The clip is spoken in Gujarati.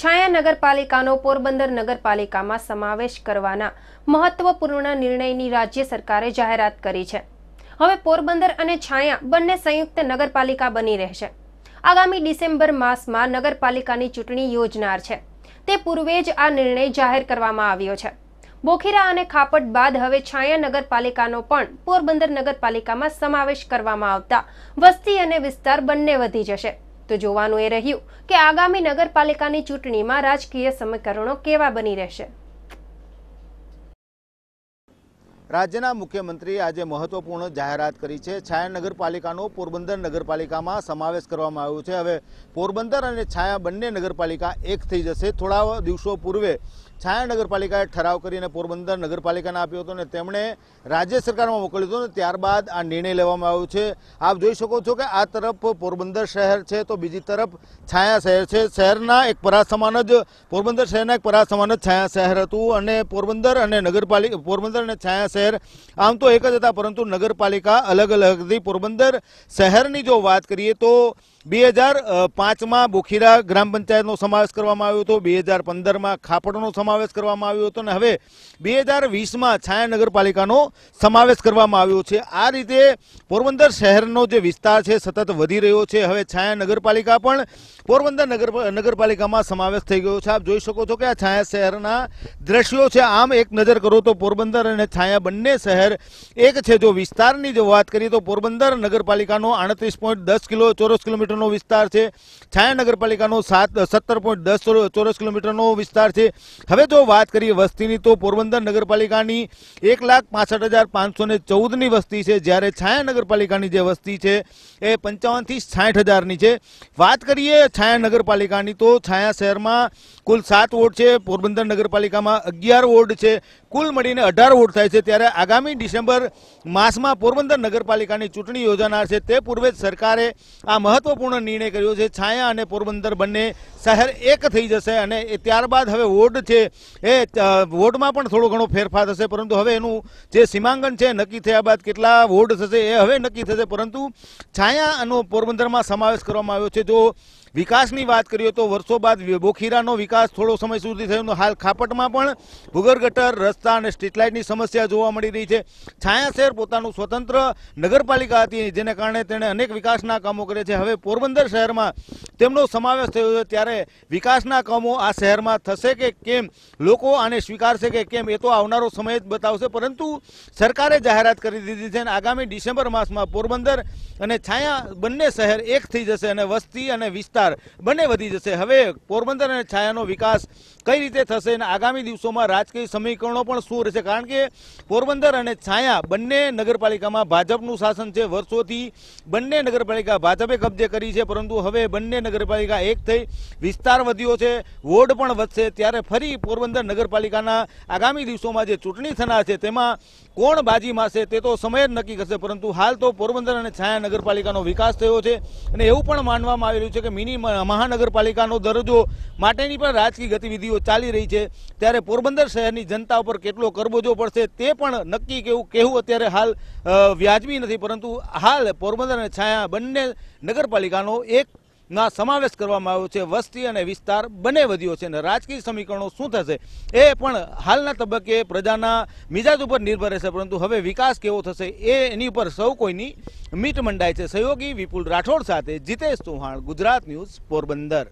છાયા નગરપાલિકાનો પોરબંદર નગરપાલિકામાં સમાવેશ કરવાના મહત્વપૂર્ણ નિર્ણયની રાજ્ય સરકારે જાહેરાત કરી છે હવે પોરબંદર અને છાયા બંને સંયુક્ત નગરપાલિકા બની રહેશે આગામી ડિસેમ્બર માસમાં નગરપાલિકાની ચૂંટણી યોજનાર છે તે પૂર્વે જ આ નિર્ણય જાહેર કરવામાં આવ્યો છે બોખીરા અને ખાપટ બાદ હવે છાયા નગરપાલિકાનો પણ પોરબંદર નગરપાલિકામાં સમાવેશ કરવામાં આવતા વસ્તી અને વિસ્તાર બંને વધી જશે તો જોવાનું એ રહ્યું કે આગામી નગરપાલિકાની ચૂંટણીમાં રાજકીય સમીકરણો કેવા બની રહેશે રાજ્યના મુખ્યમંત્રીએ આજે મહત્વપૂર્ણ જાહેરાત કરી છે છાયા નગરપાલિકાનો પોરબંદર નગરપાલિકામાં સમાવેશ કરવામાં આવ્યો છે હવે પોરબંદર અને છાયા બંને નગરપાલિકા એક થઈ જશે થોડા દિવસો પૂર્વે છાયા નગરપાલિકાએ ઠરાવ કરીને પોરબંદર નગરપાલિકાને આપ્યો હતો અને તેમણે રાજ્ય સરકારમાં મોકલ્યો હતો અને ત્યારબાદ આ નિર્ણય લેવામાં આવ્યો છે આપ જોઈ શકો છો કે આ તરફ પોરબંદર શહેર છે તો બીજી તરફ છાયા શહેર છે શહેરના એક પરા સમાન જ પોરબંદર શહેરના એક પરા સમાન જ છાયા શહેર હતું અને પોરબંદર અને નગરપાલિકા પોરબંદર અને છાયા શહેર આમ તો એક જ હતા પરંતુ નગરપાલિકા અલગ અલગ હતી પોરબંદર શહેરની જો વાત કરીએ તો બે હજાર પાંચમાં બોખીરા ગ્રામ પંચાયતનો સમાવેશ કરવામાં આવ્યો હતો બે હજાર પંદરમાં ખાપડનો સમાવેશ કરવામાં આવ્યો હતો અને હવે બે હજાર વીસમાં છાયા નગરપાલિકાનો સમાવેશ કરવામાં આવ્યો છે આ રીતે પોરબંદર શહેરનો જે વિસ્તાર છે સતત વધી રહ્યો છે હવે છાયા નગરપાલિકા પણ પોરબંદર નગર નગરપાલિકામાં સમાવેશ થઈ ગયો છે આપ જોઈ શકો છો કે આ છાયા શહેરના દ્રશ્યો છે આમ એક નજર કરો તો પોરબંદર અને છાયા બંને શહેર એક છે જો વિસ્તારની જો વાત કરીએ તો પોરબંદર નગરપાલિકાનો આડત્રીસ પોઈન્ટ દસ કિલો ચોરસ કિલોમીટર કિલોમીટરનો વિસ્તાર છે છાયા નગરપાલિકાનો સાત સત્તર પોઈન્ટ દસ ચોરસ કિલોમીટરનો વિસ્તાર છે હવે જો વાત કરીએ વસ્તીની તો પોરબંદર નગરપાલિકાની એક લાખ પાસઠ હજાર પાંચસો ને ચૌદની વસ્તી છે જ્યારે છાયા નગરપાલિકાની જે વસ્તી છે એ પંચાવનથી સાઠ હજારની છે વાત કરીએ છાયા નગરપાલિકાની તો છાયા શહેરમાં કુલ સાત વોર્ડ છે પોરબંદર નગરપાલિકામાં અગિયાર વોર્ડ છે કુલ મળીને અઢાર વોર્ડ થાય છે ત્યારે આગામી ડિસેમ્બર માસમાં પોરબંદર નગરપાલિકાની ચૂંટણી યોજાનાર છે તે પૂર્વે જ સરકારે આ મહત્વપૂર્ણ મહત્વપૂર્ણ નિર્ણય કર્યો છે છાયા અને પોરબંદર બંને શહેર એક થઈ જશે અને ત્યારબાદ હવે વોટ છે એ વોટમાં પણ થોડો ઘણો ફેરફાર થશે પરંતુ હવે એનું જે સીમાંકન છે નક્કી થયા બાદ કેટલા વોટ થશે એ હવે નક્કી થશે પરંતુ છાયાનો પોરબંદરમાં સમાવેશ કરવામાં આવ્યો છે જો વિકાસની વાત કરીએ તો વર્ષો બાદ બોખીરાનો વિકાસ થોડો સમય સુધી થયો હાલ ખાપટમાં પણ ભૂગર ગટર રસ્તા અને સ્ટ્રીટલાઇટની સમસ્યા જોવા મળી રહી છે છાયા શહેર પોતાનું સ્વતંત્ર નગરપાલિકા હતી જેને કારણે તેણે અનેક વિકાસના કામો કર્યા છે હવે પોરબંદર શહેરમાં તેમનો સમાવેશ થયો છે ત્યારે વિકાસના કામો આ શહેરમાં થશે કે કેમ લોકો આને સ્વીકારશે કે કેમ એ તો આવનારો સમય જ બતાવશે પરંતુ સરકારે જાહેરાત કરી દીધી છે અને આગામી ડિસેમ્બર માસમાં પોરબંદર અને છાયા બંને શહેર એક થઈ જશે અને વસ્તી અને વિસ્તાર વિસ્તાર બંને વધી જશે હવે પોરબંદર અને છાયાનો વિકાસ કઈ રીતે થશે અને આગામી દિવસોમાં રાજકીય સમીકરણો પણ શું રહેશે કારણ કે પોરબંદર અને છાયા બંને નગરપાલિકામાં ભાજપનું શાસન છે વર્ષોથી બંને નગરપાલિકા ભાજપે કબજે કરી છે પરંતુ હવે બંને નગરપાલિકા એક થઈ વિસ્તાર વધ્યો છે વોર્ડ પણ વધશે ત્યારે ફરી પોરબંદર નગરપાલિકાના આગામી દિવસોમાં જે ચૂંટણી થનાર છે તેમાં કોણ બાજી માસે તે તો સમય જ નક્કી કરશે પરંતુ હાલ તો પોરબંદર અને છાયા નગરપાલિકાનો વિકાસ થયો છે અને એવું પણ માનવામાં આવેલું છે કે મિની મહાનગરપાલિકાનો દરજ્જો માટેની પણ રાજકીય ગતિવિધિઓ ચાલી રહી છે ત્યારે પોરબંદર શહેરની જનતા ઉપર કેટલો કરબોજો પડશે તે પણ નક્કી કેવું કહેવું અત્યારે હાલ વ્યાજબી નથી પરંતુ હાલ પોરબંદર અને છાયા બંને નગરપાલિકાનો એક ના સમાવેશ કરવામાં આવ્યો છે વસ્તી અને વિસ્તાર બંને વધ્યો છે અને રાજકીય સમીકરણો શું થશે એ પણ હાલના તબક્કે પ્રજાના મિજાજ ઉપર નિર્ભર રહેશે પરંતુ હવે વિકાસ કેવો થશે એ એની ઉપર સૌ કોઈની મીટ મંડાય છે સહયોગી વિપુલ રાઠોડ સાથે જીતેશ ચૌહાણ ગુજરાત ન્યૂઝ પોરબંદર